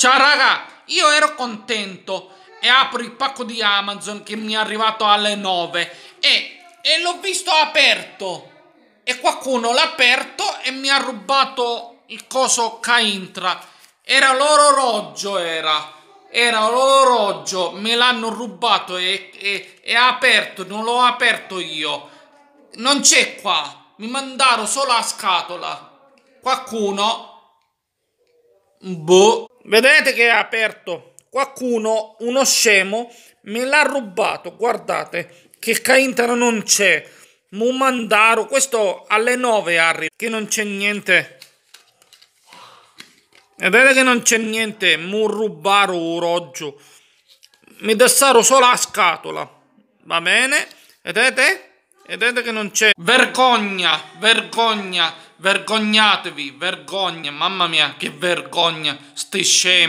Ciao raga, io ero contento e apro il pacco di Amazon che mi è arrivato alle 9 e, e l'ho visto aperto e qualcuno l'ha aperto e mi ha rubato il coso Kaintra. Era l'orologio, era. Era l'orologio, me l'hanno rubato e, e, e aperto, non l'ho aperto io. Non c'è qua, mi mandarono solo a scatola. Qualcuno... Boh. Vedete che è aperto. Qualcuno, uno scemo, me l'ha rubato. Guardate che Cainter non c'è. Mumandaro, questo alle 9 arriva, che non c'è niente. Vedete che non c'è niente, Murrubaro orologio. Mi dessaro solo la scatola. Va bene? Vedete? Vedete che non c'è. Vergogna, vergogna. Vergognatevi, vergogna, mamma mia, che vergogna, sti scemi.